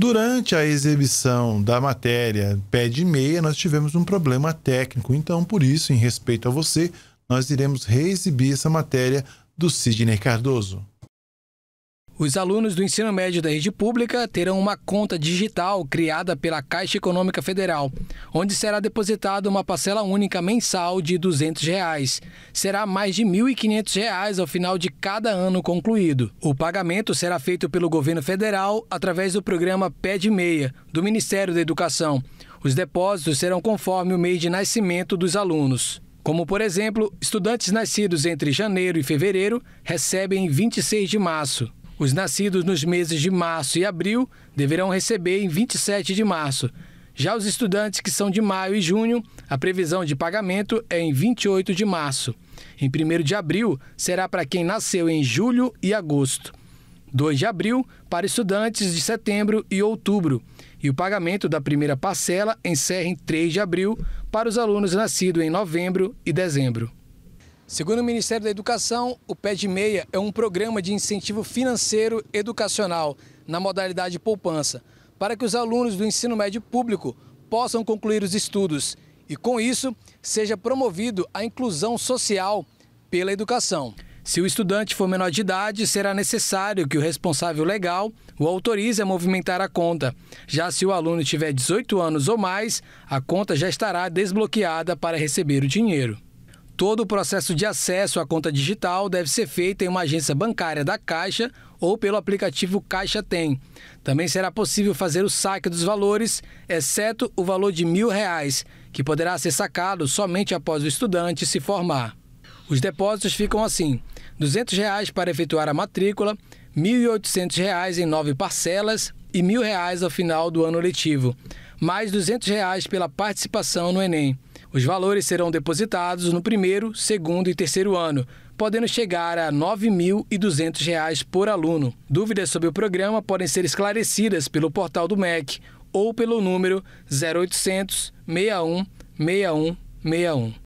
Durante a exibição da matéria pé de meia, nós tivemos um problema técnico. Então, por isso, em respeito a você, nós iremos reexibir essa matéria do Sidney Cardoso. Os alunos do ensino médio da rede pública terão uma conta digital criada pela Caixa Econômica Federal, onde será depositada uma parcela única mensal de R$ 200. Reais. Será mais de R$ 1.500 reais ao final de cada ano concluído. O pagamento será feito pelo governo federal através do programa Pé de Meia, do Ministério da Educação. Os depósitos serão conforme o mês de nascimento dos alunos. Como, por exemplo, estudantes nascidos entre janeiro e fevereiro recebem 26 de março. Os nascidos nos meses de março e abril deverão receber em 27 de março. Já os estudantes que são de maio e junho, a previsão de pagamento é em 28 de março. Em 1 de abril será para quem nasceu em julho e agosto. 2 de abril para estudantes de setembro e outubro. E o pagamento da primeira parcela encerra em 3 de abril para os alunos nascidos em novembro e dezembro. Segundo o Ministério da Educação, o Pé de Meia é um programa de incentivo financeiro educacional na modalidade poupança, para que os alunos do ensino médio público possam concluir os estudos e, com isso, seja promovido a inclusão social pela educação. Se o estudante for menor de idade, será necessário que o responsável legal o autorize a movimentar a conta. Já se o aluno tiver 18 anos ou mais, a conta já estará desbloqueada para receber o dinheiro. Todo o processo de acesso à conta digital deve ser feito em uma agência bancária da Caixa ou pelo aplicativo Caixa Tem. Também será possível fazer o saque dos valores, exceto o valor de mil reais, que poderá ser sacado somente após o estudante se formar. Os depósitos ficam assim: R$ reais para efetuar a matrícula, R$ 1.800 em nove parcelas e R$ reais ao final do ano letivo, mais R$ reais pela participação no Enem. Os valores serão depositados no primeiro, segundo e terceiro ano, podendo chegar a R$ 9.200 por aluno. Dúvidas sobre o programa podem ser esclarecidas pelo portal do MEC ou pelo número 0800 61 61 61.